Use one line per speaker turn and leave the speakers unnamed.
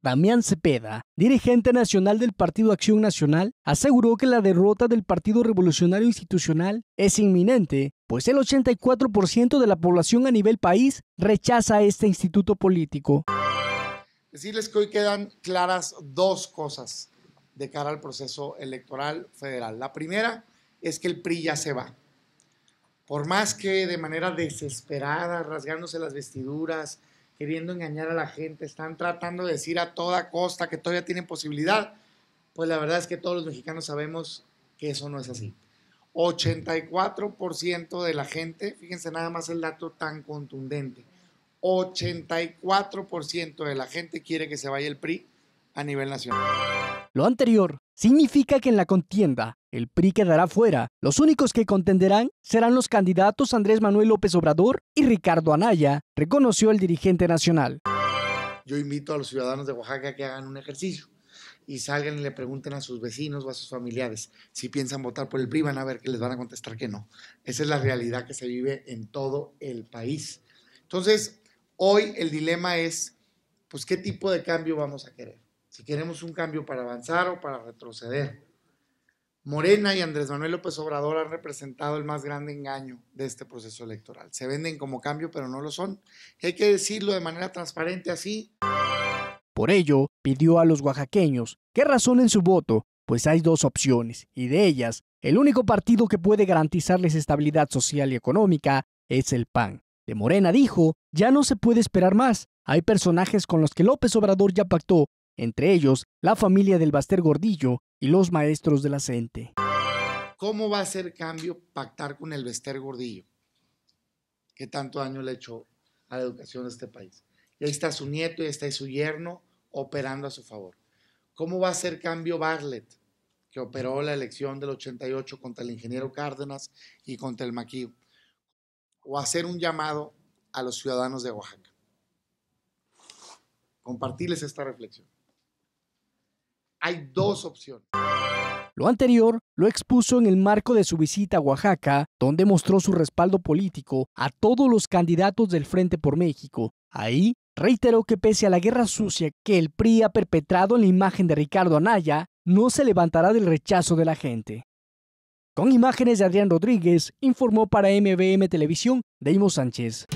Damián Cepeda, dirigente nacional del Partido Acción Nacional, aseguró que la derrota del Partido Revolucionario Institucional es inminente, pues el 84% de la población a nivel país rechaza este instituto político.
Decirles que hoy quedan claras dos cosas de cara al proceso electoral federal. La primera es que el PRI ya se va. Por más que de manera desesperada, rasgándose las vestiduras, queriendo engañar a la gente, están tratando de decir a toda costa que todavía tienen posibilidad, pues la verdad es que todos los mexicanos sabemos que eso no es así. 84% de la gente, fíjense nada más el dato tan contundente, 84% de la gente quiere que se vaya el PRI a nivel nacional.
Lo anterior significa que en la contienda el PRI quedará fuera. Los únicos que contenderán serán los candidatos Andrés Manuel López Obrador y Ricardo Anaya, reconoció el dirigente nacional.
Yo invito a los ciudadanos de Oaxaca que hagan un ejercicio y salgan y le pregunten a sus vecinos o a sus familiares si piensan votar por el PRI, van a ver que les van a contestar que no. Esa es la realidad que se vive en todo el país. Entonces, hoy el dilema es, pues, ¿qué tipo de cambio vamos a querer? si queremos un cambio para avanzar o para retroceder. Morena y Andrés Manuel López Obrador han representado el más grande engaño de este proceso electoral. Se venden como cambio, pero no lo son. Hay que decirlo de manera transparente así.
Por ello, pidió a los oaxaqueños que razonen su voto, pues hay dos opciones, y de ellas, el único partido que puede garantizarles estabilidad social y económica es el PAN. De Morena dijo, ya no se puede esperar más. Hay personajes con los que López Obrador ya pactó entre ellos la familia del Baster Gordillo y los maestros de la CENTE.
¿Cómo va a ser cambio pactar con el Baster Gordillo? Que tanto daño le ha hecho a la educación de este país. Y ahí está su nieto y ahí está su yerno operando a su favor. ¿Cómo va a ser cambio Bartlett, que operó la elección del 88 contra el ingeniero Cárdenas y contra el Maquío? O hacer un llamado a los ciudadanos de Oaxaca. Compartirles esta reflexión.
Lo anterior lo expuso en el marco de su visita a Oaxaca, donde mostró su respaldo político a todos los candidatos del Frente por México. Ahí reiteró que pese a la guerra sucia que el PRI ha perpetrado en la imagen de Ricardo Anaya, no se levantará del rechazo de la gente. Con imágenes de Adrián Rodríguez, informó para MBM Televisión Deimo Sánchez.